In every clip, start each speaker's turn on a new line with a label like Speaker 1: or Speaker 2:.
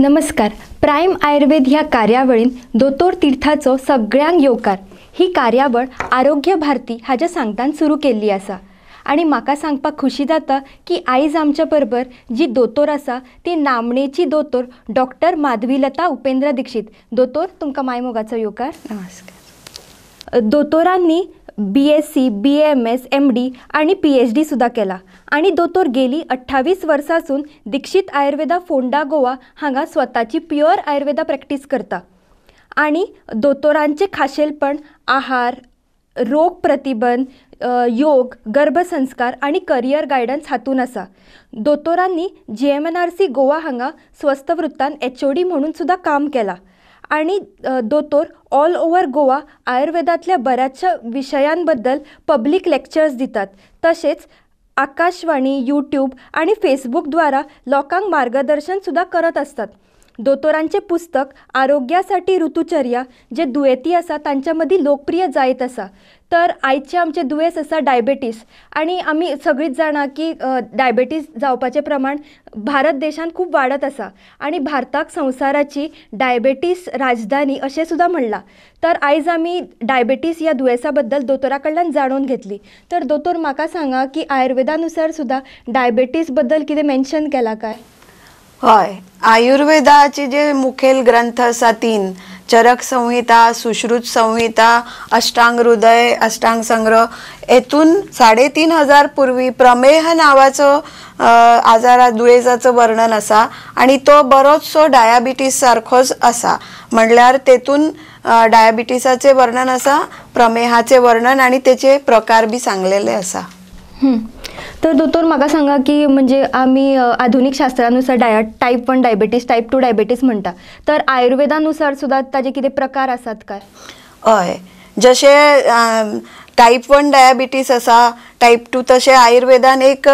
Speaker 1: नमस्कार प्राईम आयुर्वेद ह्या कार्यावळीन दोतोर तीर्थाचो सगळ्यांक येवकार ही कार्यावळ आरोग्य भारती हाच्या सांगतान सुरू केल्ली आसा आणि म्हाका सांगपाक खुशी जाता की आयज आमच्या बरोबर जी दोतोर आसा ती नामणेची दोतोर डॉक्टर माधवीलता उपेंद्र दीक्षित दोतोर तुमकां मायमोगाचो येवकार नमस्कार दोतोरांनी B S C B M S M D आणि पी एच डी सुद्धा केला आणि दोतोर गेली अठ्ठावीस वर्षासून दीक्षित आयुर्वेदा फोंडा गोवा हांगा स्वतःची प्युअर आयुर्वेदा प्रॅक्टिस करता आणि दोतोरांचे खाशेलपण आहार रोग प्रतिबंध योग गर्भसंस्कार आणि करियर गायडन्स हातून असा दोतोरांनी G M N R C Goa हांगा स्वस्त वृत्तान एच ओ डी म्हणून सुद्धा काम केला आणि दोतोर ऑल ओव्हर गोवा आयुर्वेदातल्या बऱ्याचशा विषयांबद्दल पब्लिक लेक्चर्स दितात तसेच आकाशवाणी यूट्यूब आणि फेसबुकद्वारा लोकांक मार्गदर्शन सुद्धा करत असतात दोतोरांचे पुस्तक आरोग्यासाठी ऋतुचर्या जे दुयेती असा तांच्या मदीं लोकप्रिय जायत असा तर आयचे आमचे दुयेस असा डायबेटीस आणि आम्ही सगळीच जाणा की डायबेटीस जावपाचे प्रमाण भारत देशात खूप वाढत असा आणि भारताक संसाराची डायबेटीस राजधानी असे सुद्धा म्हणला तर आयज आम्ही डायबेटीस या दुयेंसा बद्दल जाणून घेतली तर दोतोर म्हाका सांगा की आयुर्वेदानुसार सुद्धा डायबेटीस बद्दल मेन्शन केला काय
Speaker 2: होय आयुर्वेदाचे जे मुखेल ग्रंथ आसा तीन चरक संहिता सुश्रुत संहिता अष्टांग हृदय अष्टांग संग्रह हेतून साडेतीन हजार पूर्वी प्रमेह नावाचं आजारा दुयेजाचं वर्णन असा आणि तो बरोचसो डायबिटीस सारखोच असा म्हणल्यार तेतून डायबिटीसाचे वर्णन असा प्रमेहाचे वर्णन आणि त्याचे प्रकार बी सांगलेले असा
Speaker 1: तर दोतोर मला सांगा की म्हणजे आम्ही आधुनिक शास्त्रानुसार diet type one diabetes type two diabetes म्हणतात तर आयुर्वेदानुसार सुद्धा ताजे किती प्रकार असतात काय
Speaker 2: हय जसे टाईप वन डायबिटीस असा टाईप टू तसे आयुर्वेदान एक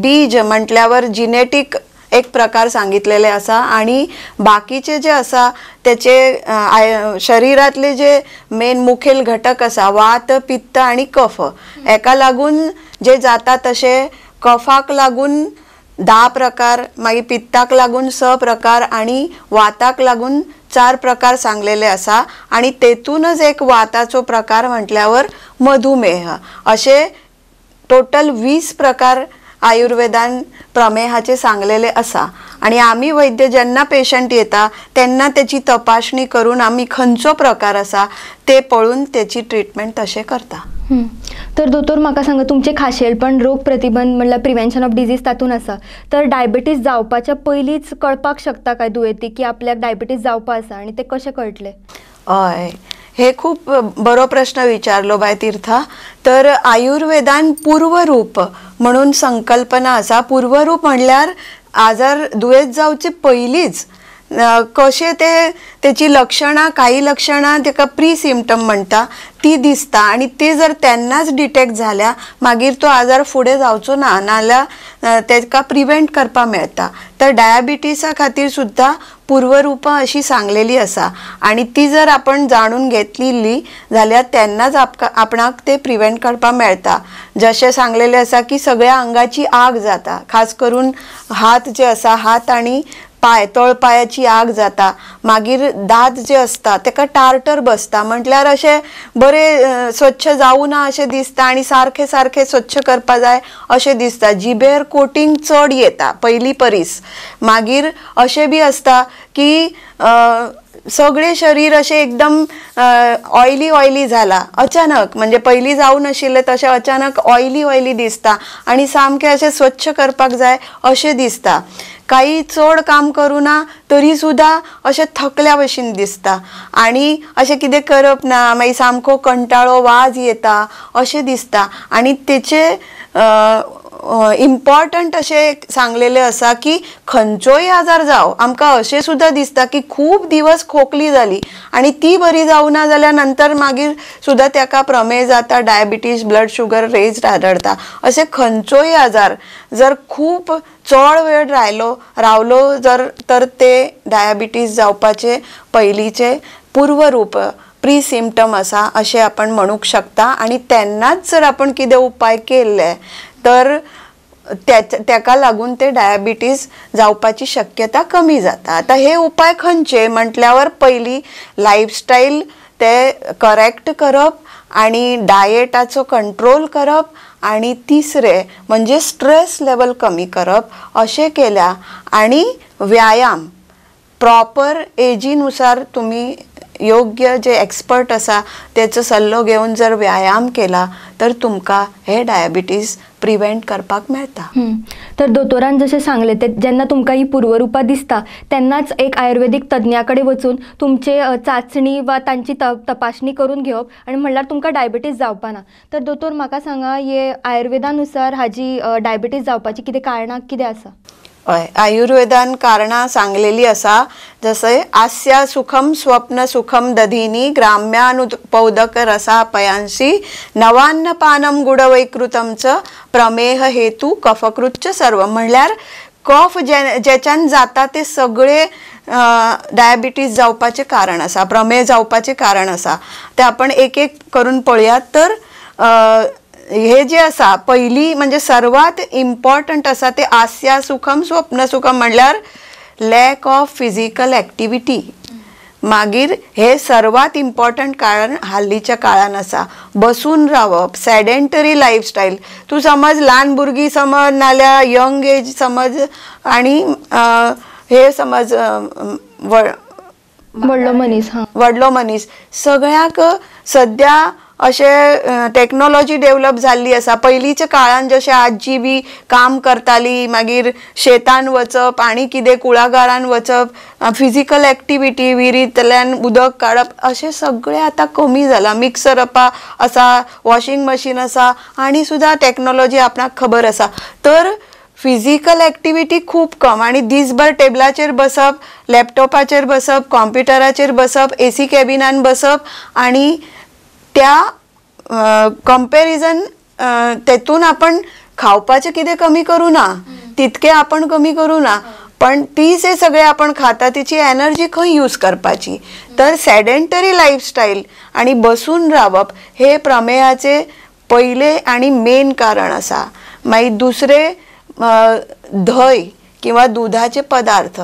Speaker 2: बीज म्हटल्यावर जिनेटीक एक प्रकार सांगितलेले असा आणि बाकीचे जे असा त्याचे शरीरातले जे मेन मुखेल घटक असा वात पित्त आणि कफ एका लागून जे जाता तसे कफाक लागून दहा प्रकार मागीर पित्ताक लागून स प्रकार आणि वाताक लागून चार प्रकार सांगलेले असा आणि तेतूनच एक वाताचो प्रकार म्हटल्यावर मधुमेह असे टोटल वीस प्रकार आयुर्वेदान प्रमेहाचे सांगलेले असा आणि आम्ही वैद्य ज्यांना पेशंट येता त्यांना त्याची तपासणी करून आम्ही खंचो प्रकार असा ते पळून त्याची ट्रीटमेंट तसे करता
Speaker 1: तर दोतोर म्हाका सांगा तुमचे खाशेलपण रोग प्रतिबंध म्हणल्यार प्रिव्हेंशन ऑफ डिजीज तातून असा तर डायबिटीज जावपाच्या पहिलीच कळपाक शकता काय दुयेती की आपल्याक डायबिटीज जावपा असा आणि ते कसे कळटलें
Speaker 2: हय हे खूप बरो प्रश्न विचारलो बाय तीर्था तर आयुर्वेदान पूर्वरूप म्हणून संकल्पना असा पूर्वरूप म्हणल्यार आजार दुयेंत जावचे पयलींच कसे ते त्याची लक्षणां काही लक्षणां ताका प्री सिमटम म्हणटा ती दिसता आणि ती जर त्यांनाच डिटेक्ट झाल्या मागीर तो आजार फुडे जावचो ना नाजाल्यार त्याका प्रिवेंट करपा मेळटा तर डायबिटीसा खातीर सुद्धा पूर्वरूप अशी सांगलेली असा आणि ती जर आपण जाणून घेतलेली जाल्यार तेन्नाच आपणाक ते प्रिवेंट करपा मेळटा जसे सांगलेले असा की सगळ्या अंगाची आग जाता खास करून हात जे असा हात आणि पाय तळपायाची आग जाता मागीर दात जे असता तेका टार्टर बसता म्हटल्यार अशें बरे स्वच्छ जावं ना अशें दिसता आनी सारखे सारखे स्वच्छ करपा जाय अशें दिसता जिबेर कोटींग चड येता पहिली परीस मागीर अशें बी असता की सगळे शरीर असे एकदम ऑयली ऑयली झाला अचानक म्हणजे पहिली जाऊ नाशिल्ले तसे अचानक ऑयली ऑयली दिसता आणि सामके असे स्वच्छ करपाक जाय असे दिसता काही चोड काम करुना तरी सुद्धा असे थकल्या भशेन दिसता आणि असे कितें करप ना मागीर सामको कंटाळो वाज येता असे दिसता आणि त्याचे इम्पॉर्टंट असे सांगलेले असा की खंचोई आजार जाव आमका असे सुद्धा दिसता की खूप दिवस खोकली झाली आणि ती बरी जावना जाल्यार नंतर मागीर सुद्धा त्याका प्रमेय जाता डायबिटीज ब्लड शुगर रेज आढळता असे खंचोई आजार जर खूप चड वेळ राहिलो रावलो जर तर ते डायबिटीज जावपाचे पहिलीचे पूर्वरूप प्री सिमटम असा असे आपण म्हणूंक शकता आणि त्यांनाच जर आपण कितें उपाय केले तर त्याका लागून ते डायबिटीज जावपाची शक्यता कमी जाता आता हे उपाय खंचे म्हटल्यावर पहिली लाईफस्टाईल ते करेक्ट करप आणि डायेटाचो कंट्रोल करप आणि तिसरे म्हणजे स्ट्रेस लेवल कमी करप असे केल्या आणि व्यायाम प्रॉपर एजीनुसार तुम्ही योग्य जे एक्सपर्ट असा तेचो सल्लो घेऊन जर व्यायाम केला तर तुमकां हे डायबिटीज प्रिव्हेंट करपाक मेळटा
Speaker 1: तर दोतोरान जसे सांगले ते जेन्ना तुमकां ही पूर्वरूपा दिसता त्यांनाच एक आयुर्वेदीक तज्ञा वचून तुमचे चाचणी वा तांची तपासणी करून घेवप आणि म्हणल्यार तुमकां डायबिटीज जावपा ना तर दोतोर म्हाका सांगा हे आयुर्वेदानुसार हाजी डायबिटीज जावपाची कितें कारणां कितें आसा
Speaker 2: आयुर्वेदान कारणा सांगलेली असा जसे आस्या सुखम स्वप्न सुखम दधिनी ग्राम्यानुपौदक रसा पयांशी नवान्न पानम गुडवैकृतम प्रमेह हेतू कफकृच्च सर्व म्हणल्यार कफ जे ज्याच्यान जाता ते सगळे डायबिटीज जावपाचे कारण असा, प्रमेह जावपाचें कारण असा ते आपण एक एक करून पळयात तर हे जे असा पहिली म्हणजे सर्वात इम्पॉर्टंट असा ते आस्या सुखम स्वप्न सुखम म्हणल्यार लॅक ऑफ फिजिकल एक्टिविटी मागीर हे सर्वात इम्पॉर्टंट कारण हल्लीच्या काळान असा बसून रावप सॅडेंटरी लाईफस्टाईल तू समज लहान भुरगीं समज नाल्या यंग एज समज आणि हे समज वडलो मनीस वडलो मनीस सगळ्याक सध्या असे टेक्नॉलॉजी डेव्हलप झाली असा पहिलीच्या काळात जशें आजी बी काम करताली मागीर शेतान वचप आनी कितें कुळागरान वचप फिजिकल ॲक्टिव्हिटी विहिरीतल्यान उदक काडप असे सगळे आता कमी जालां मिक्सर अपा असा वॉशिंग मशीन असा आणि सुद्धा टेक्नॉलॉजी आपणाक खबर असा तर फिजिकल ॲक्टिव्हिटी खूप कम आणि दिसभर टेबलाचेर बसप लॅपटॉपाचेर बसप कॉम्प्युटराचेर बसप एसी सी बसप आणि त्या कंपेरिजन तेतून आपण खावपाचे किती कमी करू ना तितके आपण कमी करू ना पण ती जे सगळे आपण खाता तिची एनर्जी खंय यूज करपाची तर सॅडेंटरी लायफस्टायल आणि बसून रावप हे प्रमेयाचे पहिले आणि मेन कारण असा मागीर दुसरे धय किंवा दुधाचे पदार्थ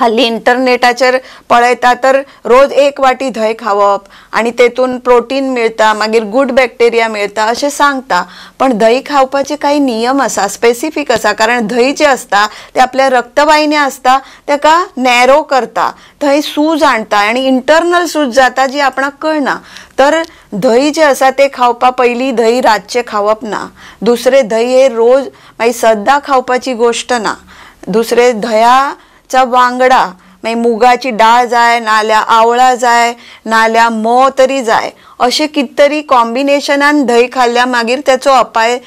Speaker 2: हल्ली इंटरनेटाचेर पळयता तर रोज एक वाटी धंय खावप आणि तेतून प्रोटीन मेळटा मागीर गूड बॅक्टेरिया मेळटा अशें सांगता पण धंय खावपाचे काही नियम आसा स्पेसिफीक आसा कारण धंय जे आसता ते आपल्या रक्तवाहिन्या आसता तेका नॅरो करता थंय सूज आणता आनी इंटरनल सूज जाता जी आपणाक कळना तर धंय जे आसा ते खावपा पहिली धंय रातचे खावप ना दुसरें धंय हे रोज मागीर सद्दां खावपाची गोश्ट ना दुसरे धंया चा वांगडा मागीर मुगाची डाळ जाय नाल्या आवळा जाय नाल्या मो तरी जाय असे कितीतरी तरी कॉम्बिनेशनान दही खाल्ल्या मागीर तेचो अपाय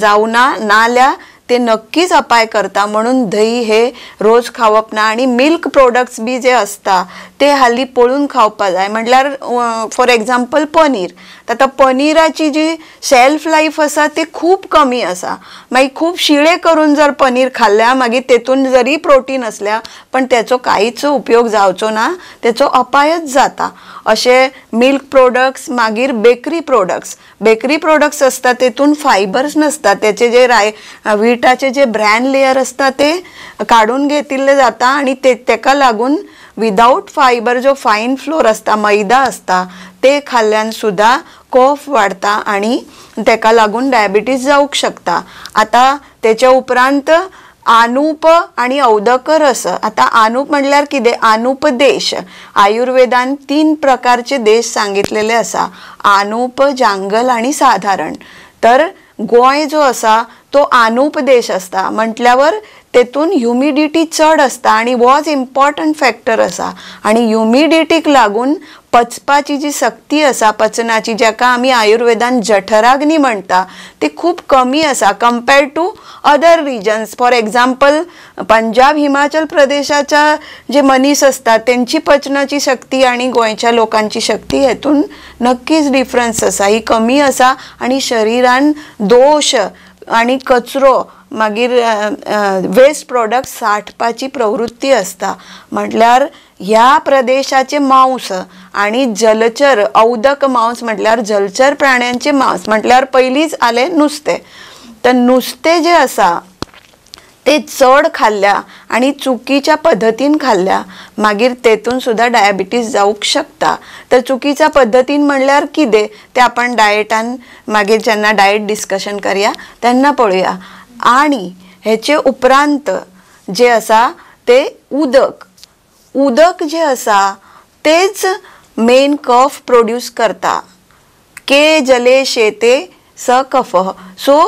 Speaker 2: जावना नाल्या, ते नक्कीच अपाय करता म्हणून दही हे रोज खावपना आणि मिल्क प्रोडक्ट्स बी जे असता ते हाली पळून खावपा जाय म्हटल्यार फॉर एक्झाम्पल पनीर आता पनीराची जी शेल्फ लाईफ असा ती खूप कमी असा मागीर खूप शिळे करून जर पनीर खाल्ल्या मागीर तेतून जरी प्रोटीन असल्या पण त्याचो काहीच उपयोग जावचो ना त्याचो अपायच जाता असे मिल्क प्रोडक्ट्स मागीर बेकरी प्रोडक्ट्स बेकरी प्रोडक्ट्स असतात तेतून फायबर्स नसतात त्याचे जे राय विटाचे जे ब्रँड लेयर असतात ते काढून घेतिल्ले जाता आणि ते त्याका लागून विदाऊट फायबर जो फाईन फ्लोर असता मैदा असता ते खाल्ल्यान सुद्दां कोफ वाढता आनी लागून डायबिटीज जावंक शकता आता त्याच्या उपरांत अनूप आणि औदक रस आता आनूप दे कितें देश, आयुर्वेदान तीन प्रकारचे देश सांगितलेले असा, अनूप जांगल आणि साधारण तर गोय जो असा तो अनूप देश असता, म्हटल्यावर तेतून ह्युमिडिटी चढ असता, आणि वॉज इम्पॉर्टंट फॅक्टर असा आणि ह्युमिडिटीक लागून पचपाची जी सक्ती असा, पचनाची ज्याका आमी आयुर्वेदान जठराग्नी म्हणता ती खूप कमी असा, compared to other regions for example Punjab Himachal प्रदेशाच्या जे मनीस असतात त्यांची पचनाची शक्ती आणि गोंयच्या लोकांची शक्ती हेतून नक्कीच डिफरन्स असा ही कमी असा आणि शरीरान दोष आणि कचरो मागीर वेस्ट प्रोडक्ट साठपाची प्रवृत्ती असता, म्हटल्यार ह्या प्रदेशाचे मांस आणि जलचर औदक मांस म्हटल्यार जलचर प्राण्यांचे मांस म्हटल्यार पहिलीच आले नुस्तें तर नुस्तें जें आसा ते चड खाल्ल्या आणि चुकीच्या पद्धतीन खाल्ल्या मागीर तेतून सुद्धा डायबिटीज जावंक शकता तर चुकीच्या पद्धतीन म्हणल्यार कितें ते आपण डायटान मागीर जेन्ना डायट डिस्कशन करया त्यांना पळूया आणि हेचे उपरांत जे असा ते उदक उदक जे असा तेच मेन कफ प्रोड्यूस करता के जले शेते स कफ सो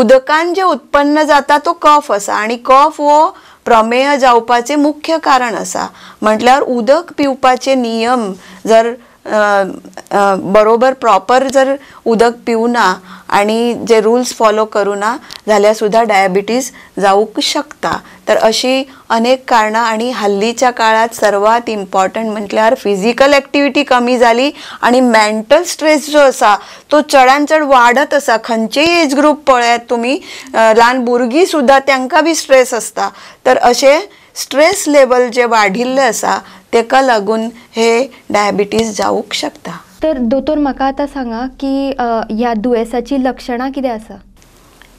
Speaker 2: उदकान जे उत्पन्न जाता तो कफ असा आणि कफ हो प्रमेय जावपाचे मुख्य कारण असा म्हटल्यावर उदक पिवपाचे नियम जर बरोबर प्रॉपर जर उदक पिऊ ना आणि जे रूल्स फॉलो करू ना जाल्यार सुद्दां डायबिटीज जावूंक शकता तर अशी अनेक कारणं आणि हल्लीच्या काळात सर्वात इम्पॉर्टंट म्हटल्यार फिजिकल ॲक्टिव्हिटी कमी झाली आणि मेंटल स्ट्रेस जो असा तो चडान वाढत असा आसा एज ग्रुप पळयात तुम्ही लहान भुरगीं सुद्दां तांकां बी स्ट्रेस असता तर असे स्ट्रेस लेवल जे वाढिल्ले असा तेका लागून हे डायबिटीज जाऊक शकता
Speaker 1: तर दोतोर म्हाका आता सांगा की ह्या
Speaker 2: दुयेंसाची लक्षणां कितें आसा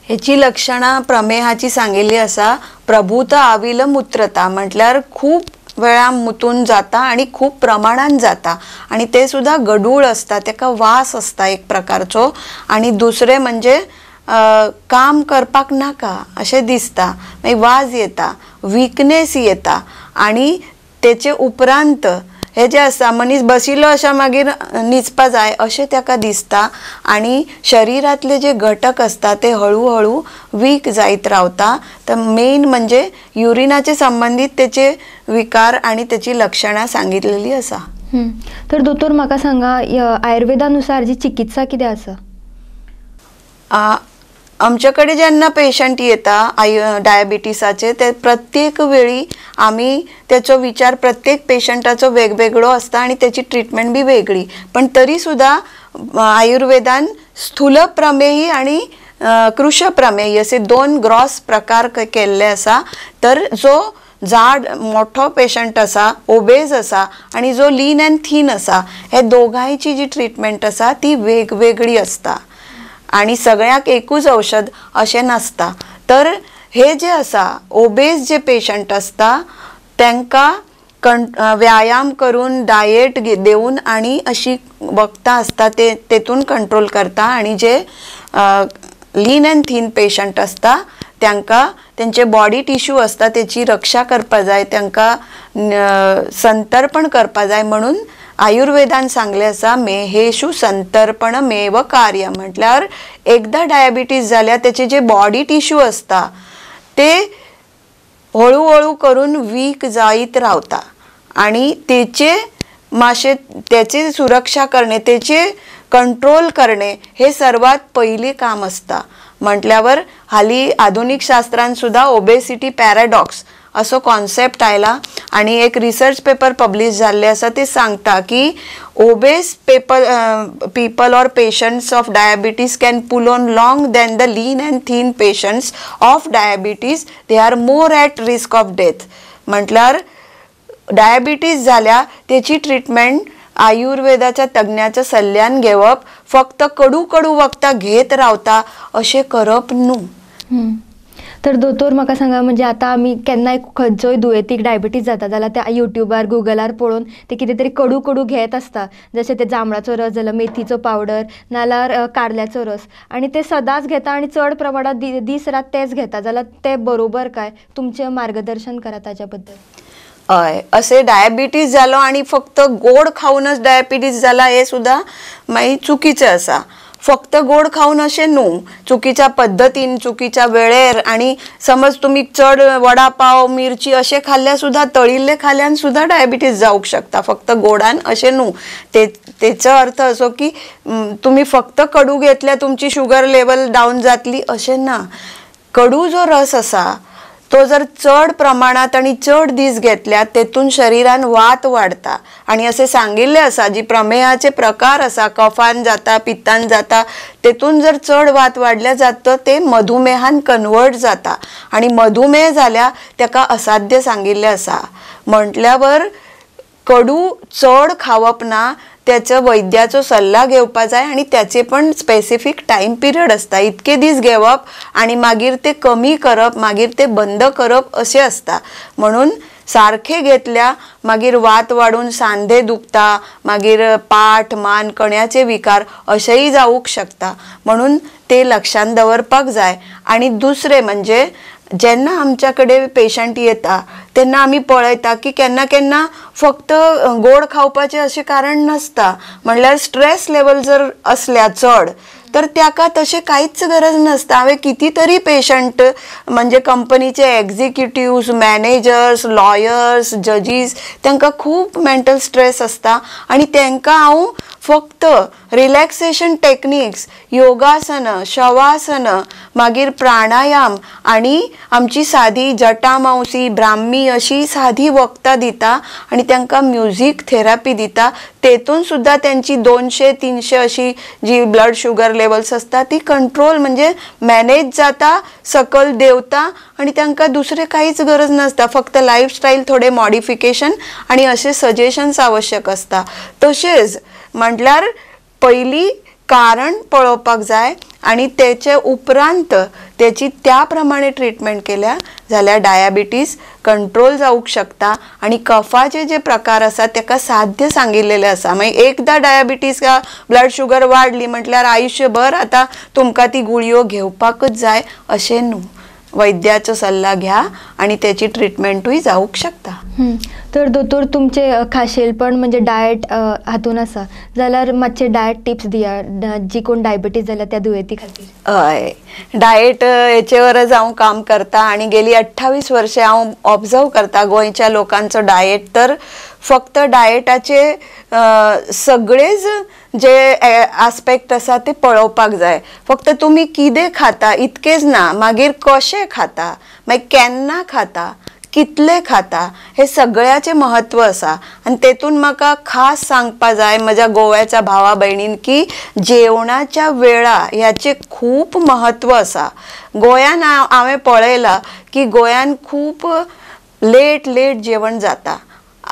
Speaker 2: हेची लक्षणां प्रमेहाची सांगिल्ली आसा प्रभूत आविल मुत्रता म्हटल्यार खूप वेळा मुतून जाता आणि खूप प्रमाणान जाता आणि ते सुद्धा गडूळ असता तेका वास असता एक प्रकारचो आणि दुसरे म्हणजे काम करपाक नाका अशें दिसता मागीर वाज येता विकनेस येता आनी तेचे उपरांत हे जे आसा मनीस बशिल्लो अशें मागीर न्हिचपा जाय अशें ताका दिसता आनी शरिरांतले जे घटक आसता ते हळूहळू वीक जायत रावता तर मेन म्हणजे युरिनाचे संबंदीत तेचे विकार आणि त्याची लक्षणां सांगितलेली आसा
Speaker 1: तर दोतोर म्हाका सांगा आयुर्वेदानुसार जी चिकित्सा कितें आसा
Speaker 2: आमच्याकडे ज्यांना पेशंट येता आय डायबिटीसाचे ते प्रत्येक वेळी आम्ही त्याचा विचार प्रत्येक पेशंटाचो वेगवेगळं असता आणि त्याची ट्रीटमेंट बी वेगळी पण तरी सुद्धा आयुर्वेदान स्थूल प्रमेयी आणि कृश प्रमेयी असे दोन ग्रॉस प्रकार केल्ले असा तर जो जाड मोठो पेशंट असा ओबेज असा आणि जो लीन अँड थीन असा हे दोघांची जी ट्रीटमेंट असा ती वेगवेगळी असता आणि सगळ्याक एकूच औषध असे नसता तर हे जे असा ओबेज जे पेशंट असता त्यांका कं व्यायाम करून डायट देऊन आणि अशी वखदां असता ते तेतून कंट्रोल करता आणि जे लीन अँड थीन पेशंट असता त्यांका त्यांचे बॉडी टिश्यू असता तेची रक्षा करपा जाय तांकां संतर्पण करपा जाय म्हणून आयुर्वेदान सांगले असा मेहेशू संतर्पण मेव कार्य म्हटल्यावर एकदा डायबिटीज झाल्या त्याचे जे बॉडी टिश्यू असता ते हळूहळू करून वीक जाईत राहता आणि तेचे माशे त्याची सुरक्षा करणे त्याचे कंट्रोल करणे हे सर्वात पहिले काम असता म्हटल्यावर हाली आधुनिक शास्त्रान ओबेसिटी पॅराडॉक्स असो कॉन्सेप्ट आयला आणि एक रिसर्च पेपर पब्लिश झाले असं ते सांगता की obese paper people or patients of diabetes can pull on long than the lean and thin patients of diabetes they are more at risk of death म्हटल्यार डायबिटीज झाल्या त्याची ट्रीटमेंट आयुर्वेदाच्या तज्ञाच्या सल्ल्यान घेवप फक्त कडू कडू वखदां घेत रावता अशें करप न्हू तर दोतोर मला सांगा म्हणजे आता
Speaker 1: आमी केन्नाय खंयचोय दुयेंतीक डायबिटीज जाता जाल्यार त्या युट्यूबार गुगलार पळोवन ते कितें तरी कडू कडू घेत आसता जशें ते जांबळाचो रस जाल्यार मेथीचो पावडर नाल्यार कारल्याचो रस आनी ते सदांच घेता आनी चड प्रमाणांत दीस रात तेच घेता जाल्यार ते बरोबर काय तुमचें मार्गदर्शन करा ताच्या बद्दल
Speaker 2: हय असे डायबिटीज झालं आणि फक्त गोड खाऊनच डायबिटीज झाला हे सुद्धा मागीर चुकीचे असा फक्त गोड खाऊन असे नो चुकीच्या पद्धतीन चुकीच्या वेळेर आणि समज तुम्ही चड वडापाव मिरची असे खाल्ल्या सुद्धा तळिल्ले खाल्ल्यान सुद्धा डायबिटीस जाऊ शकता फक्त गोडान असे न्हू ते त्याचा अर्थ असो की तुम्ही फक्त कडू घेतल्या तुमची शुगर लेवल डाऊन जातली असे ना कडू जो रस असा तो जर चढ प्रमाणात आणि चढ दीस घेतल्या तेतून शरीरान वात वाढता आणि असे सांगिल्ले असा जी प्रमेयाचे प्रकार असा कफान जाता पित्तान जाता तेतून जर चढ वात वाढल्या जाता ते मधुमेहान कन्वर्ट जाता आणि मधुमेह झाल्या तेका असाध्य सांगिल्लें असा म्हटल्यावर कडू चड खावप ना त्याचं वैद्याचो सल्ला घेवपा जाय आणि त्याचे पण स्पेसिफिक टाइम पिरियड असता इतके दीस घेवप आणि मागीर ते कमी करप मागीर ते बंद करप असे असता म्हणून सारखे घेतल्या मागीर वात वाढून सांधे दुखता मागीर पाठ मान कण्याचे विकार असेही जाऊक शकता म्हणून ते लक्षात दवरपाक जाय आणि दुसरे म्हणजे जेन्ना आमच्या पेशंट येता त्यांना आम्ही पळयता की केन्ना केन्ना फक्त गोड खावपाचें असे कारण नासता म्हणल्यार स्ट्रेस लेवल जर असल्या चड तर त्याका तसे काहीच गरज नासता हांवें कितीतरी पेशंट म्हणजे कंपनीचे एग्जिक्युटिव्स मॅनेजर्स लॉयर्स जजीस त्यांना खूप मेंटल स्ट्रेस असता आणि त्यांना हांव फक्त रिलॅक्सेशन टेक्निक्स योगासनं शवासनं मागीर प्राणायाम आणि आमची साधी जटा ब्राह्मी अशी साधी वखदां दिता आणि त्यांना म्युझिक थेरपी दिता तेतून सुद्धा त्यांची दोनशे तीनशे अशी जी ब्लड शुगर लेवल्स असतात ती कंट्रोल म्हणजे मॅनेज जाता सकल देवता आणि त्यांना दुसरे काहीच गरज नसता फक्त लाईफस्टाईल थोडे मॉडिफिकेशन आणि असे सजेशन्स आवश्यक असतात तसेच म्हटल्यार पयलीं कारण पळोवपाक जाय आनी तेचे उपरांत तेची त्या प्रमाणे ट्रिटमेंट केल्या जाल्यार डायाबिटीस कंट्रोल जावंक शकता आनी कफाचे जे प्रकार आसा ताका साध्य सांगिल्लेले आसा मागीर एकदां डायाबिटीस ब्लड शुगर वाडली म्हटल्यार आयुष्यभर आतां तुमकां ती गुळयो घेवपाकच जाय अशें न्हू वैद्याचो सल्ला घ्या आनी तेची ट्रिटमेंटूय जावंक शकता
Speaker 1: तर दोतोर तुमचे खाशेल पण म्हणजे डायट हातून असा जाल्यार मातशे डायट टिप्स दिया जी कोण डायबिटीज जाल्यार त्या दुयेती
Speaker 2: खातीर हय डायट हेचे हांव काम करता आणि गेली अठ्ठावीस वर्षे हांव ऑब्जर्व करता गोंयच्या लोकांचं डायट तर फक्त डायटाचे सगळेच जे आस्पेक्ट असा ते पळोवपाक जाय फक्त तुम्ही कितें खाता इतकेच ना मागीर कशें खाता मागीर केन्ना खाता कितले खाता हे सगळ्याचे महत्व असा आणि तेतून मला खास सांगपा जाय म्हज्या गोव्याच्या भावा भयणीन की जेवणाच्या वेळा ह्याचे खूप महत्व असा गोंयान हांवें पळयलां की गोयान खूप लेट लेट जेवण जाता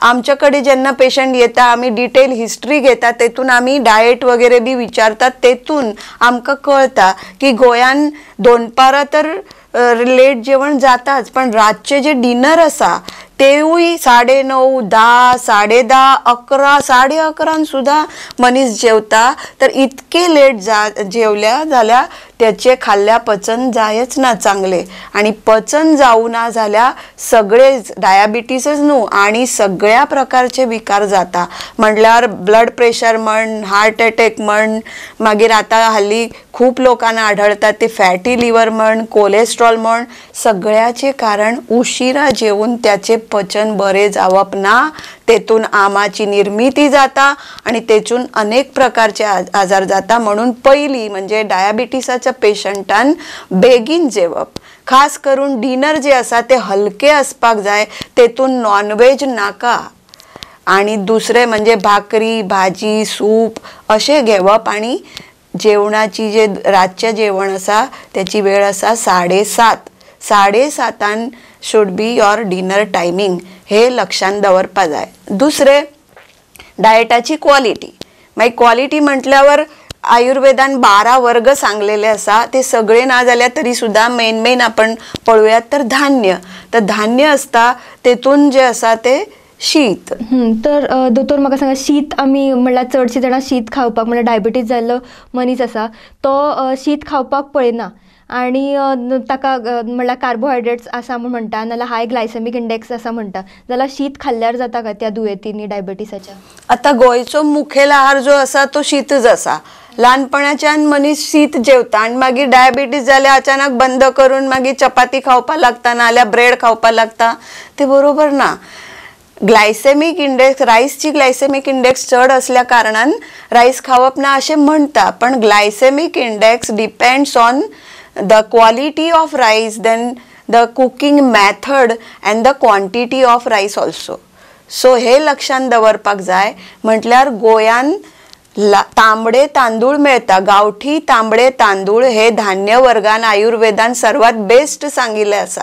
Speaker 2: आमच्याकडे ज्यांना पेशंट येता आम्ही डिटेल हिस्ट्री घेता तेतून आम्ही डाएट वगैरे बी विचारतात तेतून आमकां कळटा की गोंयान दोनपारां तर लेट जेवण जाताच पण रातचे जे डिनर असा, तेवूय साडे नऊ दहा साडे दहा अकरा साडे अकरा सुद्धा मनीस जेवता तर इतके लेट जा जेवल्या झाल्या त्याचे खाल्ल्या पचन जायच ना चांगले आणि पचन जाऊ ना झाल्या सगळेच डायाबिटीसच नू आणि सगळ्या प्रकारचे विकार जाता म्हटल्यार ब्लड प्रेशर म्हण हार्ट अटॅक म्हण मागीर आता हल्ली खूप लोकांना आढळतात ते फॅटी लिव्हर म्हण कोलेस्ट्रॉल म्हण सगळ्याचे कारण उशिरा जेवून त्याचे पचन बरे जावप ना तेतून आमाची निर्मिती जाता आणि तेतून अनेक प्रकारचे आजार जाता म्हणून पहिली म्हणजे डायबिटीसाच्या पेशंटान बेगीन जेवप खास करून डिनर जे असा ते हलके असपाक जाय तेतून नॉनव्हेज नाका आणि दुसरे म्हणजे भाकरी भाजी सूप असे घेवप आणि जेवणाची जे रातचें जेवण असा त्याची वेळ असा साडे सात साडे should be your dinner timing हे लक्षात दवरपा जाय दुसरे डायटाची क्वालिटी मागीर क्वालिटी म्हटल्यावर आयुर्वेदान बारा वर्ग सांगलेले असा ते सगळे ना जाल्यार तरी सुद्धा मेन मेन आपण पळूयात तर धान्य तर धान्य असता तेतून जे असा ते शीत तर दोतोर म्हाका सांगा
Speaker 1: शीत आमी म्हणल्यार चडशीं जाणां शीत खावपाक म्हणल्यार डायबिटीज जाल्लो मनीस आसा तो शीत खावपाक पळयना आणि ताका म्हणल्यार कार्बोहायड्रेट्स आसा म्हण म्हणटा नाल्यार हाय ग्लायसेमीक इंडेक्स आसा म्हणटा जाल्यार शीत खाल्ल्यार जाता काय त्या दुयेंतींनी डायबिटीसाच्या
Speaker 2: आतां गोंयचो मुखेल आहार जो आसा तो शीतच आसा ल्हानपणाच्यान मनीस शीत जेवता आनी मागीर डायबिटीस जाल्यार अचानक बंद करून मागीर चपाती खावपाक लागता नाल्यार ब्रेड खावपाक लागता ते बरोबर ना ग्लायसेमीक इंडेक्स राईसची ग्लायसेमीक इंडेक्स चढ असल्या कारणान राईस खावप ना असे म्हणता पण glycemic index depends on the quality of rice then the cooking method and the quantity of rice also so हे लक्षात दवरपाक जाय म्हटल्यार गोंयान तांबडे तांदूळ मेळटा गावठी तांबडे तांदूळ हे धान्य वर्गान आयुर्वेदान सर्वात बेस्ट सांगिल्लें असा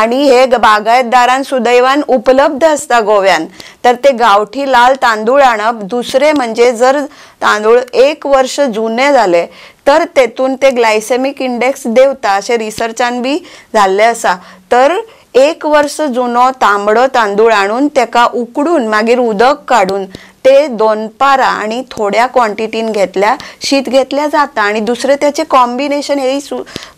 Speaker 2: आणि हे बागायतदारान सुदैवान उपलब्ध असता गोव्यान तर ते गावठी लाल तांदूळ आणप दुसरे म्हणजे जर तांदूळ एक वर्ष जुने झाले तर तेतून ते ग्लायसेमिक इंडेक्स देवता असे रिसर्चान बी झाले असा, तर एक वर्ष जुनो तांबडो तांदूळ आणून तेका उकडून मागीर उदक काढून ते दोन पारा आणि थोड्या क्वांटिटीन घेतल्या शीत घेतल्या जाता आणि दुसरे त्याचे कॉम्बिनेशन हे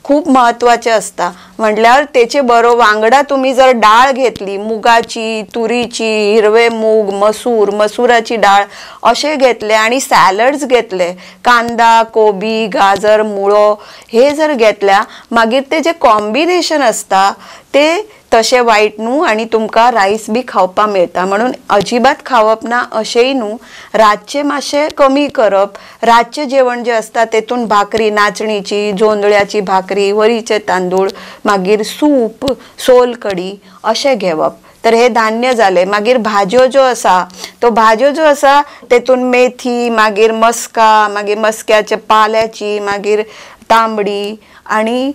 Speaker 2: खूप महत्त्वाचे असतं म्हटल्यावर त्याचे बरो वांगडा तुम्ही जर डाळ घेतली मुगाची तुरीची हिरवे मूग मसूर मसुराची डाळ असे घेतले आणि सॅलड्स घेतले कांदा कोबी गाजर मुळो हे जर घेतल्या मागीर ते जे कॉम्बिनेशन असतं ते तसे वाईट न्हू आणि तुमका राईस बी खावपा मिळता म्हणून अजिबात खावप ना असेही न्हू रातचें मातशें कमी करप रातचे जेवण जे आसता तेतून भाकरी नाचणीची जोंदळ्याची भाकरी वरीचे तांदूळ मागीर सूप सोलकडी असे अशें घेवप तर हे धान्य झाले मागीर भाज्यो ज्यो असा तो भाज्यो ज्यो असा तेतून मेथी मागीर मस्का मागीर मस्क्याच्या पाल्याची मागीर तांबडी आणि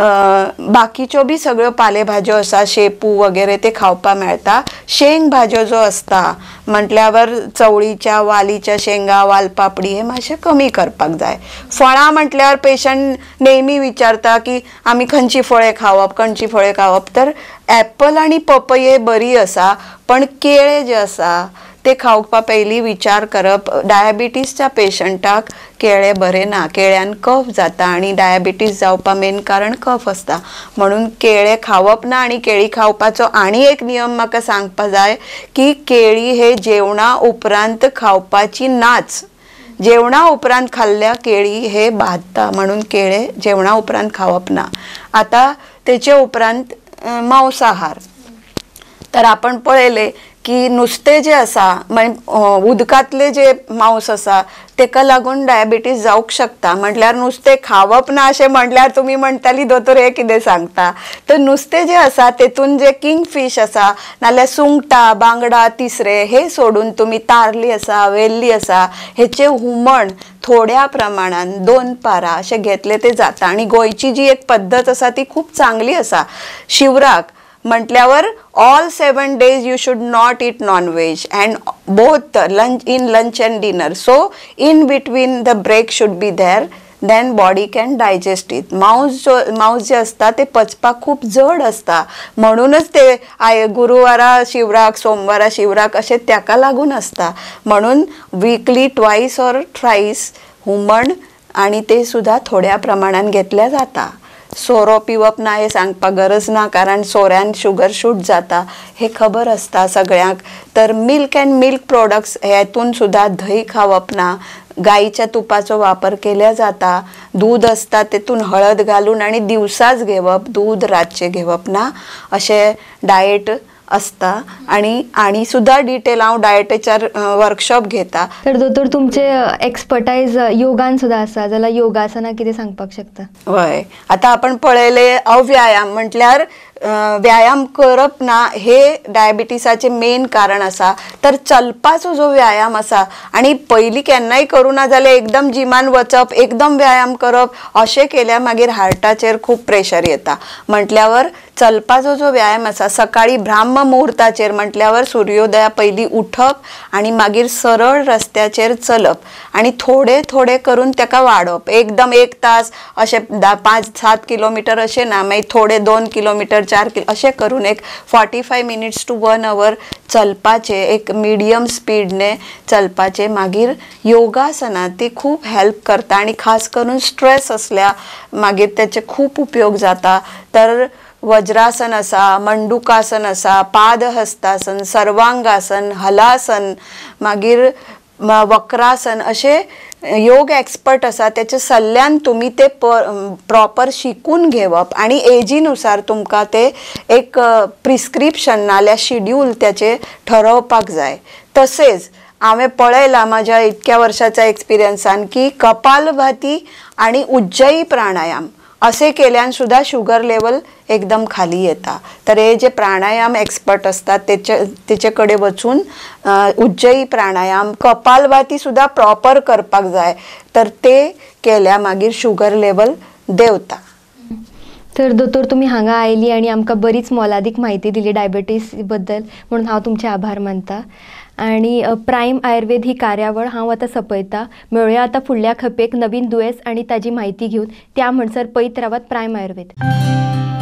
Speaker 2: बाकीच्यो बी सगळ्यो पाले भाज्यो असा, शेपू वगैरे ते खावपाक मेळटा शेंग भाज्यो जो असता, म्हटल्यावर चवळीच्या वालीच्या शेंगा वालपापडी हे मातशें कमी करपाक जाय फळां म्हटल्यार पेशंट नेहमी विचारता की आमी खंची फळे खावप खंयचीं फळे खावप तर ॲपल आणि पपई बरी असा पण केळे जे आसा ते खावपा पयलीं विचार करप डायबिटीसच्या पेशंटाक केळे बरे ना केळ्यान कफ जाता आणि डायबिटीस जावपा मेन कारण कफ असता म्हणून केळे खावप ना आणि केळी खावपाचो आणि एक नियम म्हाका सांगपा जाय की केळी हे जेवणा उपरांत खावपाची नाच जेवणा उपरांत खाल्ल्या केळी हे बाधता म्हणून केळे जेवणा उपरांत खावप ना आता तेचे उपरांत मांसाहार तर आपण पळयले की नुस्तें जें आसा उदकातले जे मांस असा तेका लागून डायबिटीज जावंक शकता म्हटल्यार नुसते खावप ना असे म्हटल्यार तुमी म्हणटाली दोतोर हें कितें सांगता तर नुसते जे असा तेतून जे किंग फिश असा नाल्या सुंगटा बांगडा तिसरे हे सोडून तुम्ही तारली असा वेल्ली असा हेचें हुमण थोड्या प्रमाणात दोन पारा असे घेतले ते जाता आणि गोयची जी एक पद्धत असा ती खूप चांगली असा शिवराक म्हटल्यावर all seven days you should not eat non veg and both lunch in lunch and dinner so in between the break should be there then body can digest it माउस जो मांस जे असतात ते पचपा खूप जड असता म्हणूनच ते आय गुरुवारा शिवराक सोमवारा शिवराक असे त्याका लागून असता म्हणून वीकली ट्वाईस ऑर थ्राईस हुमण आणि ते सुद्धा थोड्या प्रमाणात घेतल्या जाता सोरो पिवप ना हे सांगपा गरज ना कारण सोऱ्यान शुगर शूट जाता हे खबर असता सगळ्यांक तर मिल्क अँड मिल्क प्रोडक्ट्स हेतून सुद्धा दही खावप ना गाईच्या तुपाचो वापर केल्या जाता दूध असता तेतून हळद घालून आणि दिवसाच घेवप दूध रातचे घेवप ना असे डाएट असता आणि आणि सुद्धा डिटेल हा डायटेचर वर्कशॉप
Speaker 1: घेता तर दोतोर तुमचे एक्सपर्टायज योगान सुद्धा आसा जाल्यार योगासना किती सांगपाक
Speaker 2: शकता होय आता आपण पळयले अव्यायाम म्हटल्यार व्यायाम करप ना हे डायबिटीसाचे मेन कारण असा तर चलपाचो जो व्यायाम आसा आनी पयलीं केन्नाय ना जाल्यार एकदम जिमान वचप एकदम व्यायाम करप असे केल्या मागीर हार्टाचेर खूप प्रेशर येता म्हटल्यावर चलपाचो जो व्यायाम असा सकाळी ब्राह्म मुहूर्ताचेर म्हटल्यावर सूर्योदया पहिली उठप आणि मागीर सरळ रस्त्याचेर चलप आणि थोडे थोडे करून त्याका वाडप एकदम एक तास अशें पाच सात किलोमीटर असे ना मागीर थोडे दोन किलोमीटर चार किलो असे करून एक forty five minutes to one hour चलपाचे एक मिडियम स्पीडने चलपाचें मागीर योगासना ती खूप हेल्प करता आणि खास करून स्ट्रेस असल्या मागीर त्याचे खूप उपयोग जाता तर वज्रासन असा मंडुकासन असा पादहस्तासन सर्वांगासन हलासन मागीर वक्रासन असे योग एक्सपर्ट असा त्याच्या सल्ल्यान तुम्ही ते प्रॉपर शिकून घेवप आणि एजीनुसार तुमकां ते एक प्रिस्क्रिप्शन नाल्या शेड्यूल त्याचे ठरवपाक जाय तसेच हांवें पळयलां माझ्या इतक्या वर्षाच्या एक्सपिरियन्सान की कपालभाती आणि उज्जयी प्राणायाम असे केल्यानसुद्धा शुगर लेवल एकदम खाली येता तर हे जे प्राणायाम एक्सपर्ट असतात त्याच्या त्याच्याकडे वचून उज्जयी प्राणायाम कपालभाती सुद्धा प्रॉपर करपाक जाय तर ते केल्या मागीर शुगर लेवल देवता
Speaker 1: तर दोतोर तुम्ही हांगा आयली आणि आमकां बरीच मोलादीक माहिती दिली डायबिटीस बद्दल म्हणून हांव तुमचे आभार मानता आणि प्रायम आयुर्वेद ही कार्यावळ हांव आता सपयता मेळूया आता फुडल्या खपेक नवीन दुयेस आणि ताजी माहिती घेऊन त्या म्हणसर पैत रावत प्रायम आयुर्वेद